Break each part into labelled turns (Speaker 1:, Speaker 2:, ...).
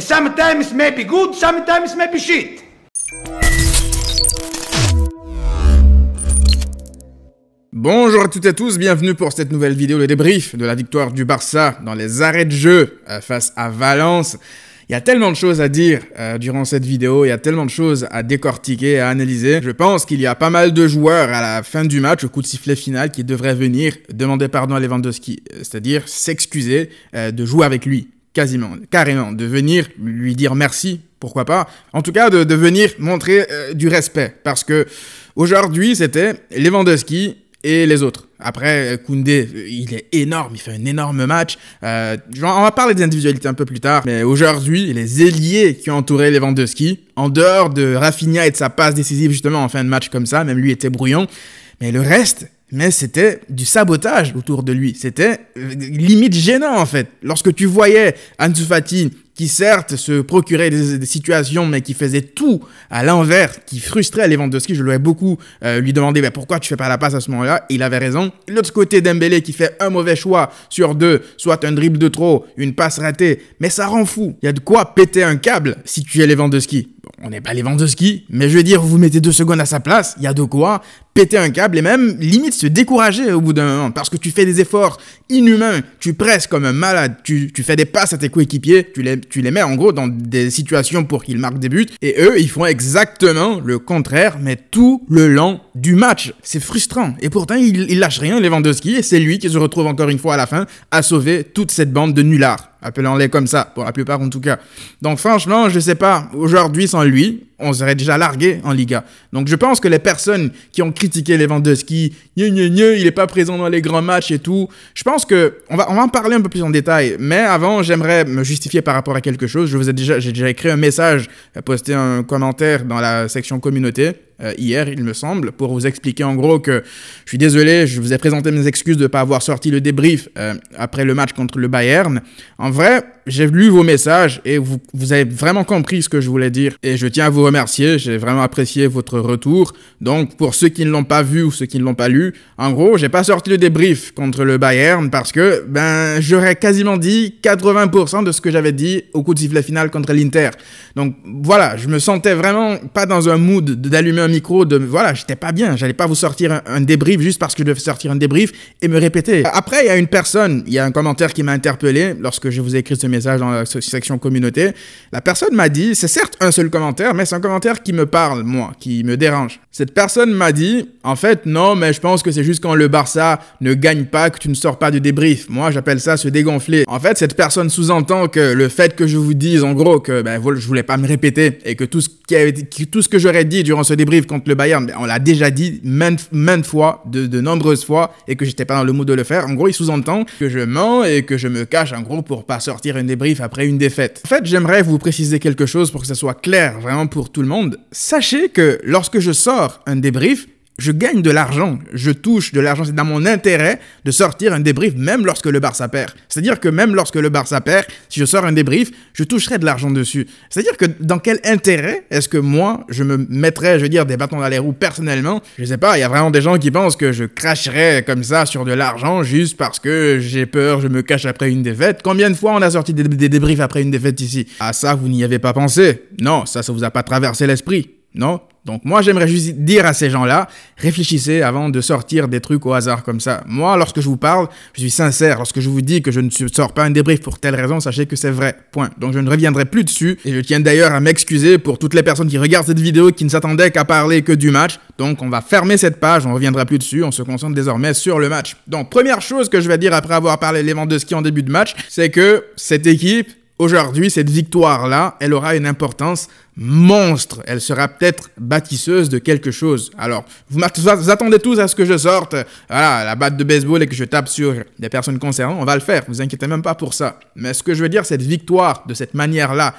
Speaker 1: sometimes be good, sometimes be shit. Bonjour à toutes et à tous, bienvenue pour cette nouvelle vidéo, le débrief de la victoire du Barça dans les arrêts de jeu euh, face à Valence. Il y a tellement de choses à dire euh, durant cette vidéo, il y a tellement de choses à décortiquer, à analyser. Je pense qu'il y a pas mal de joueurs à la fin du match, au coup de sifflet final, qui devraient venir demander pardon à Lewandowski, euh, c'est-à-dire s'excuser de jouer avec lui quasiment, carrément, de venir lui dire merci, pourquoi pas. En tout cas, de, venir montrer euh, du respect. Parce que aujourd'hui, c'était Lewandowski et les autres. Après, euh, Koundé, euh, il est énorme, il fait un énorme match. Euh, on va parler des individualités un peu plus tard, mais aujourd'hui, les ailiers qui ont entouré Lewandowski, en dehors de Rafinha et de sa passe décisive justement en fin de match comme ça, même lui était brouillon, mais le reste, mais c'était du sabotage autour de lui. C'était euh, limite gênant en fait. Lorsque tu voyais Ansu Fati qui certes se procurait des, situations, mais qui faisait tout à l'envers, qui frustrait Lewandowski. Je l'aurais beaucoup euh, lui demandé. pourquoi tu fais pas la passe à ce moment-là. Il avait raison. L'autre côté, Dembélé qui fait un mauvais choix sur deux, soit un dribble de trop, une passe ratée, mais ça rend fou. Il y a de quoi péter un câble si tu es Lewandowski. ski. on n'est pas Lewandowski, mais je veux dire, vous mettez deux secondes à sa place, il y a de quoi péter un câble et même limite se décourager au bout d'un moment parce que tu fais des efforts inhumains, tu presses comme un malade, tu, tu fais des passes à tes coéquipiers, tu les, tu les mets en gros dans des situations pour qu'ils marquent des buts et eux ils font exactement le contraire mais tout le long du match. C'est frustrant et pourtant il, il lâche rien Lewandowski et c'est lui qui se retrouve encore une fois à la fin à sauver toute cette bande de nullards appelons-les comme ça, pour la plupart en tout cas. Donc franchement, je ne sais pas, aujourd'hui sans lui, on serait déjà largué en Liga. Donc je pense que les personnes qui ont critiqué Lewandowski, gne, gne, gne, il n'est pas présent dans les grands matchs et tout, je pense que on va, on va en parler un peu plus en détail. Mais avant, j'aimerais me justifier par rapport à quelque chose. Je vous ai déjà, j'ai déjà écrit un message, posté un commentaire dans la section communauté. Euh, hier, il me semble, pour vous expliquer en gros que je suis désolé, je vous ai présenté mes excuses de ne pas avoir sorti le débrief euh, après le match contre le Bayern. En vrai, j'ai lu vos messages et vous, avez vraiment compris ce que je voulais dire. Et je tiens à vous remercier, j'ai vraiment apprécié votre retour. Donc, pour ceux qui ne l'ont pas vu ou ceux qui ne l'ont pas lu, en gros, j'ai pas sorti le débrief contre le Bayern parce que, ben, j'aurais quasiment dit 80% de ce que j'avais dit au coup de sifflet final contre l'Inter. Donc, voilà, je me sentais vraiment pas dans un mood d'allumeur un micro, de voilà, j'étais pas bien. J'allais pas vous sortir un, débrief juste parce que je devais sortir un débrief et me répéter. Après, il y a une personne, il y a un commentaire qui m'a interpellé lorsque je vous ai écrit ce message dans la section communauté. La personne m'a dit, c'est certes un seul commentaire, mais c'est un commentaire qui me parle, moi, qui me dérange. Cette personne m'a dit, en fait, non, mais je pense que c'est juste quand le Barça ne gagne pas que tu ne sors pas du débrief. Moi, j'appelle ça se dégonfler. En fait, cette personne sous-entend que le fait que je vous dise, en gros, que ben, je voulais pas me répéter et que tout ce, qui avait, tout ce que j'aurais dit durant ce débrief contre le Bayern, ben, on l'a déjà dit maintes, fois, de, nombreuses fois, et que j'étais pas dans le mood de le faire. En gros, il sous-entend que je mens et que je me cache, en gros, pour pas sortir un débrief après une défaite. En fait, j'aimerais vous préciser quelque chose pour que ça soit clair vraiment pour tout le monde. Sachez que lorsque je sors un débrief, je gagne de l'argent, je touche de l'argent, c'est dans mon intérêt de sortir un débrief même lorsque le Barça perd. C'est-à-dire que même lorsque le Barça perd, si je sors un débrief, je toucherai de l'argent dessus. C'est-à-dire que dans quel intérêt est-ce que moi, je me mettrais, je veux dire, des bâtons dans les roues personnellement Je sais pas, il y a vraiment des gens qui pensent que je cracherais comme ça sur de l'argent juste parce que j'ai peur, je me cache après une défaite. Combien de fois on a sorti des, des débriefs après une défaite ici À ah, ça, vous n'y avez pas pensé Non, ça, ça vous a pas traversé l'esprit. Non Donc moi, j'aimerais juste dire à ces gens-là, réfléchissez avant de sortir des trucs au hasard comme ça. Moi, lorsque je vous parle, je suis sincère. Lorsque je vous dis que je ne sors pas un débrief pour telle raison, sachez que c'est vrai. Point. Donc je ne reviendrai plus dessus. Et je tiens d'ailleurs à m'excuser pour toutes les personnes qui regardent cette vidéo qui ne s'attendaient qu'à parler que du match. Donc on va fermer cette page, on ne reviendra plus dessus, on se concentre désormais sur le match. Donc première chose que je vais dire après avoir parlé l'élément de ski en début de match, c'est que cette équipe, aujourd'hui, cette victoire-là, elle aura une importance monstre. Elle sera peut-être bâtisseuse de quelque chose. Alors, vous, vous attendez tous à ce que je sorte la batte de baseball et que je tape sur des personnes concernées. On va le faire. Vous inquiétez même pas pour ça. Mais ce que je veux dire, cette victoire de cette manière-là,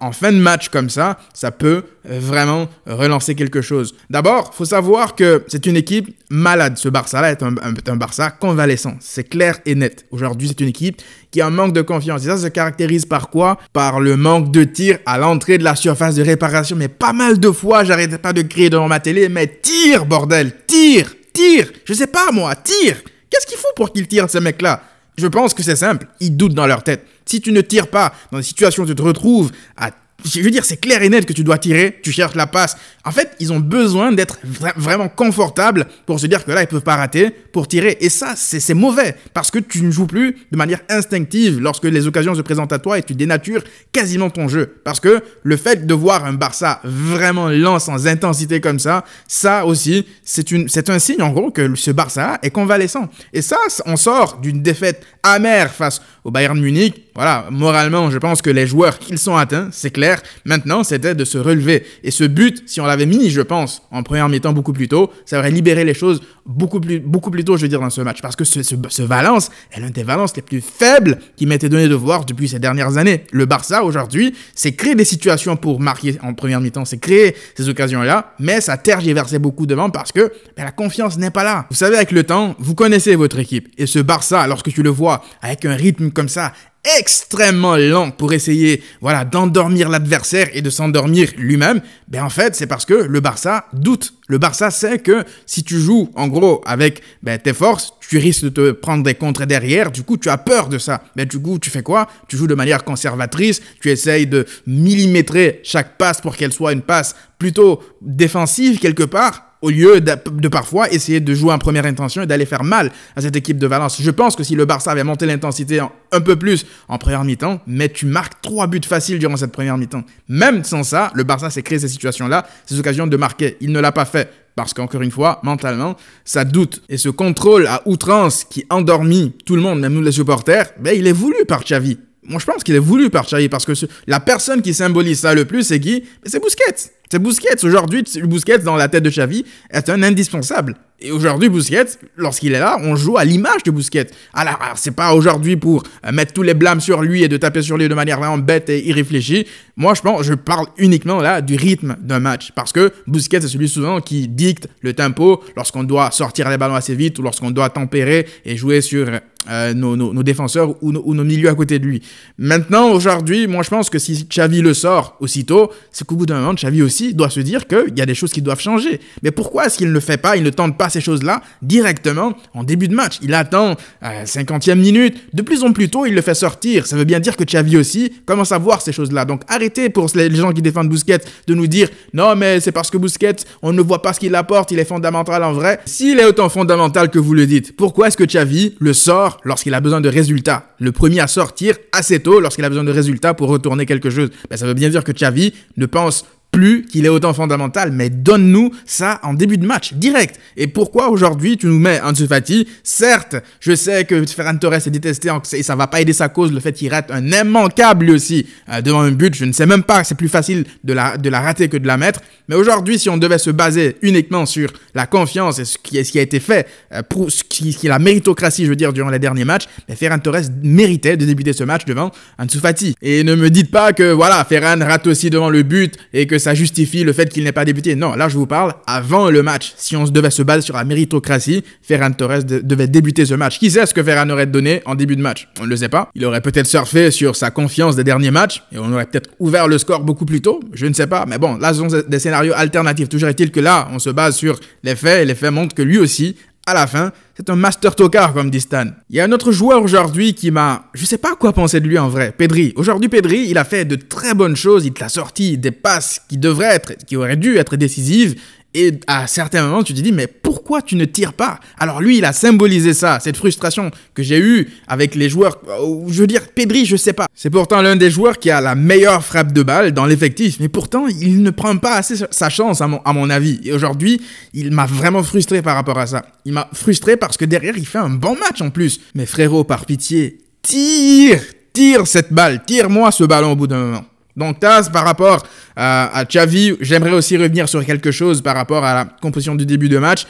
Speaker 1: en fin de match comme ça, ça peut vraiment relancer quelque chose. D'abord, faut savoir que c'est une équipe malade. Ce Barça-là est un, Barça convalescent. C'est clair et net. Aujourd'hui, c'est une équipe qui a un manque de confiance. Et ça se caractérise par quoi Par le manque de tir à l'entrée de la surface de réparation, mais pas mal de fois, j'arrêtais pas de crier devant ma télé, mais tire, bordel, tire, tire, je sais pas moi, tire. Qu'est-ce qu'il faut pour qu'il tire, ce mec-là Je pense que c'est simple, ils doutent dans leur tête. Si tu ne tires pas, dans des situations tu te retrouves à je veux dire, c'est clair et net que tu dois tirer, tu cherches la passe. En fait, ils ont besoin d'être vraiment confortables pour se dire que là, ils peuvent pas rater pour tirer. Et ça, c'est mauvais parce que tu ne joues plus de manière instinctive lorsque les occasions se présentent à toi et tu dénatures quasiment ton jeu. Parce que le fait de voir un Barça vraiment lent, sans intensité comme ça, ça aussi, c'est un signe en gros que ce Barça est convalescent. Et ça, on sort d'une défaite amère face au Bayern Munich. Voilà, moralement, je pense que les joueurs, ils sont atteints, c'est clair. Maintenant, c'était de se relever. Et ce but, si on l'avait mis, je pense, en première mi-temps beaucoup plus tôt, ça aurait libéré les choses beaucoup plus, beaucoup plus tôt, je veux dire, dans ce match. Parce que ce, Valence est l'un des Valences les plus faibles qui m'étaient donné de voir depuis ces dernières années. Le Barça, aujourd'hui, s'est créé des situations pour marquer en première mi-temps, s'est créé ces occasions-là, mais ça tergiversait beaucoup devant parce que ben, la confiance n'est pas là. Vous savez, avec le temps, vous connaissez votre équipe. Et ce Barça, lorsque tu le vois avec un rythme comme ça, extrêmement lent pour essayer voilà, d'endormir l'adversaire et de s'endormir lui-même, ben en fait, c'est parce que le Barça doute. Le Barça sait que si tu joues en gros avec ben, tes forces, tu risques de te prendre des contres derrière, du coup tu as peur de ça. ben, du coup tu fais quoi Tu joues de manière conservatrice, tu essayes de millimétrer chaque passe pour qu'elle soit une passe plutôt défensive quelque part, au lieu de, parfois essayer de jouer en première intention et d'aller faire mal à cette équipe de Valence. Je pense que si le Barça avait monté l'intensité un peu plus en première mi-temps, mais tu marques trois buts faciles durant cette première mi-temps. Même sans ça, le Barça s'est créé ces situations-là, ces occasions de marquer. Il ne l'a pas fait parce qu'encore une fois, mentalement, ça doute. Et ce contrôle à outrance qui endormit tout le monde, même nous les supporters, ben, il est voulu par Xavi. Moi, je pense qu'il est voulu par Xavi parce que la personne qui symbolise ça le plus, c'est qui C'est Busquets. C'est Busquets. Aujourd'hui, Busquets, dans la tête de Xavi, est un indispensable. Et aujourd'hui, Busquets, lorsqu'il est là, on joue à l'image de Busquets. Alors, c'est pas aujourd'hui pour euh, mettre tous les blâmes sur lui et de taper sur lui de manière vraiment bête et irréfléchie. Moi, je pense, je parle uniquement là du rythme d'un match. Parce que Busquets c'est celui souvent qui dicte le tempo lorsqu'on doit sortir les ballons assez vite ou lorsqu'on doit tempérer et jouer sur euh, nos, défenseurs ou nos, milieux à côté de lui. Maintenant, aujourd'hui, moi je pense que si Xavi le sort aussitôt, c'est qu'au bout d'un moment, Xavi aussi doit se dire qu'il y a des choses qui doivent changer. Mais pourquoi est-ce qu'il ne le fait pas, il ne tente pas ces choses-là directement en début de match Il attend 50e euh, minute, de plus en plus tôt, il le fait sortir. Ça veut bien dire que Xavi aussi commence à voir ces choses-là. Donc arrêtez pour les gens qui défendent Busquets de nous dire non mais c'est parce que Busquets, on ne voit pas ce qu'il apporte, il est fondamental en vrai. S'il est autant fondamental que vous le dites, pourquoi est-ce que Xavi le sort lorsqu'il a besoin de résultats. Le premier à sortir assez tôt lorsqu'il a besoin de résultats pour retourner quelque chose. Ben, ça veut bien dire que Xavi ne pense plus qu'il est autant fondamental, mais donne-nous ça en début de match, direct. Et pourquoi aujourd'hui tu nous mets Ansu Fati Certes, je sais que Ferran Torres est détesté et ça va pas aider sa cause, le fait qu'il rate un immanquable lui aussi euh, devant un but, je ne sais même pas, c'est plus facile de la, de la rater que de la mettre. Mais aujourd'hui, si on devait se baser uniquement sur la confiance et ce qui, ce qui a été fait, euh, pour ce qui, est la méritocratie, je veux dire, durant les derniers matchs, Ferran Torres méritait de débuter ce match devant Ansu Fati. Et ne me dites pas que voilà, Ferran rate aussi devant le but et que ça justifie le fait qu'il n'est pas débuté. Non, là je vous parle avant le match. Si on devait se baser sur la méritocratie, Ferran Torres devait débuter ce match. Qui sait ce que Ferran aurait donné en début de match On ne le sait pas. Il aurait peut-être surfé sur sa confiance des derniers matchs et on aurait peut-être ouvert le score beaucoup plus tôt. Je ne sais pas. Mais bon, là ce sont des scénarios alternatifs. Toujours est-il que là, on se base sur les faits et les faits montrent que lui aussi, à la fin, c'est un master tocar comme dit Stan. Il y a un autre joueur aujourd'hui qui m'a. Je sais pas quoi penser de lui en vrai. Pedri. Aujourd'hui, Pedri, il a fait de très bonnes choses. Il te l'a sorti des passes qui devraient être, qui auraient dû être décisives. Et à certains moments, tu te dis, mais pourquoi tu ne tires pas Alors lui, il a symbolisé ça, cette frustration que j'ai eue avec les joueurs. Euh, je veux dire, Pedri, je sais pas. C'est pourtant l'un des joueurs qui a la meilleure frappe de balle dans l'effectif, mais pourtant, il ne prend pas assez sa chance, à mon, à mon avis. Et aujourd'hui, il m'a vraiment frustré par rapport à ça. Il m'a frustré parce que derrière, il fait un bon match en plus. Mais frérot, par pitié, tire Tire cette balle, tire-moi ce ballon au bout d'un moment. Donc Taz, par rapport à, à Xavi, j'aimerais aussi revenir sur quelque chose par rapport à la composition du début de match.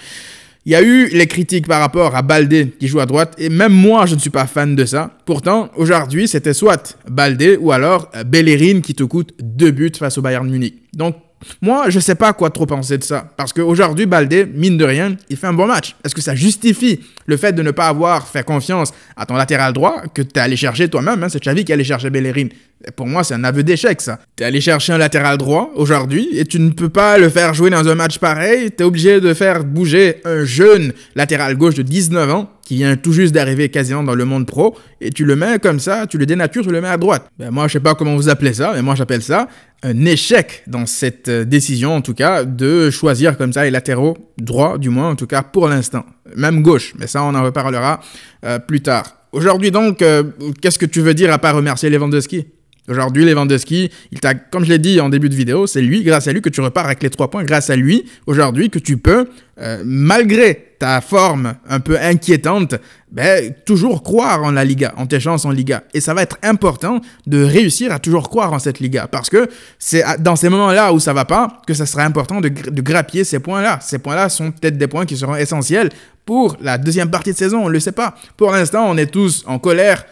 Speaker 1: Il y a eu les critiques par rapport à Baldé qui joue à droite et même moi je ne suis pas fan de ça. Pourtant aujourd'hui c'était soit Baldé ou alors euh, Bellerin qui te coûte deux buts face au Bayern Munich. Donc moi je ne sais pas quoi trop penser de ça parce qu'aujourd'hui Baldé mine de rien il fait un bon match. Est-ce que ça justifie le fait de ne pas avoir fait confiance à ton latéral droit que tu es allé chercher toi-même hein, C'est Xavi qui est allé chercher Bellerin. Pour moi, c'est un aveu d'échec, ça. Tu es allé chercher un latéral droit aujourd'hui et tu ne peux pas le faire jouer dans un match pareil. Tu es obligé de faire bouger un jeune latéral gauche de 19 ans qui vient tout juste d'arriver quasiment dans le monde pro et tu le mets comme ça, tu le dénatures, tu le mets à droite. Ben, moi, je sais pas comment vous appelez ça, mais moi, j'appelle ça un échec dans cette euh, décision, en tout cas, de choisir comme ça les latéraux droits, du moins, en tout cas, pour l'instant. Même gauche, mais ça, on en reparlera euh, plus tard. Aujourd'hui, donc, euh, qu'est-ce que tu veux dire à part remercier Lewandowski Aujourd'hui, Lewandowski, il t'a, comme je l'ai dit en début de vidéo, c'est lui, grâce à lui, que tu repars avec les trois points. Grâce à lui, aujourd'hui, que tu peux euh, malgré ta forme un peu inquiétante, ben, toujours croire en la Liga, en tes chances en Liga. Et ça va être important de réussir à toujours croire en cette Liga, parce que c'est dans ces moments-là où ça va pas que ça sera important de, de grappiller ces points-là. Ces points-là sont peut-être des points qui seront essentiels pour la deuxième partie de saison, on ne le sait pas. Pour l'instant, on est tous en colère,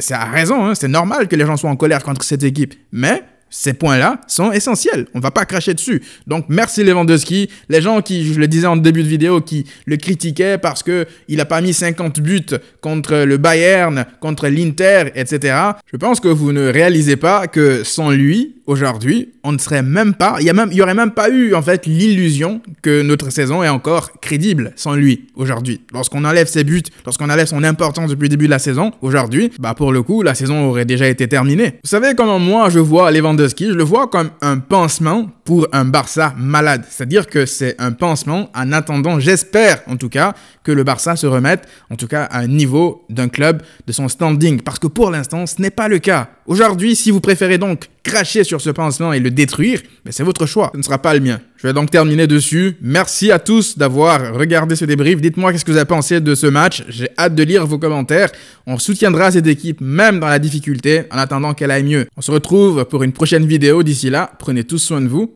Speaker 1: c'est à raison, hein, c'est normal que les gens soient en colère contre cette équipe, mais ces points-là sont essentiels. On ne va pas cracher dessus. Donc, merci Lewandowski. Les gens qui, je le disais en début de vidéo, qui le critiquaient parce qu'il n'a pas mis 50 buts contre le Bayern, contre l'Inter, etc. Je pense que vous ne réalisez pas que sans lui, aujourd'hui, on ne serait même pas, il y, aurait même pas eu en fait l'illusion que notre saison est encore crédible sans lui aujourd'hui. Lorsqu'on enlève ses buts, lorsqu'on enlève son importance depuis le début de la saison, aujourd'hui, bah pour le coup, la saison aurait déjà été terminée. Vous savez comment moi je vois Lewandowski, je le vois comme un pansement pour un Barça malade. C'est-à-dire que c'est un pansement en attendant, j'espère en tout cas, que le Barça se remette en tout cas à un niveau d'un club de son standing. Parce que pour l'instant, ce n'est pas le cas. Aujourd'hui, si vous préférez donc cracher sur ce pansement et le détruire, mais ben, c'est votre choix, ce ne sera pas le mien. Je vais donc terminer dessus. Merci à tous d'avoir regardé ce débrief. Dites-moi qu'est-ce que vous avez pensé de ce match. J'ai hâte de lire vos commentaires. On soutiendra cette équipe même dans la difficulté en attendant qu'elle aille mieux. On se retrouve pour une prochaine vidéo. D'ici là, prenez tous soin de vous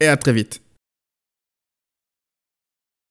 Speaker 1: et à très vite.